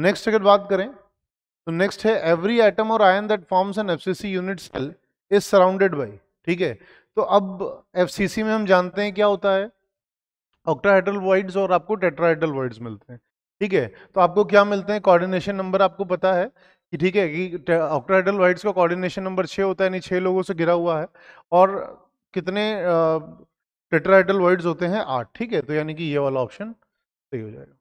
next तो अगर बात करें तो नेक्स्ट है एवरी आइटम और ion that forms an FCC unit cell is surrounded by ठीक है तो अब एफसीसी में हम जानते हैं क्या होता है ऑक्टाहेड्रल वर्ड्स और आपको टेट्राहेड्रल वर्ड्स मिलते हैं ठीक है तो आपको क्या मिलते हैं कोऑर्डिनेशन नंबर आपको पता है कि ठीक है कि ऑक्टाहेड्रल वर्ड्स का कोऑर्डिनेशन नंबर छः होता है यानी छः लोगों से घिरा हुआ है और कितने टेट्राहेड्रल वर्ड्स होते हैं आठ ठीक है तो यानी कि ये वाला ऑप्शन सही हो जाएगा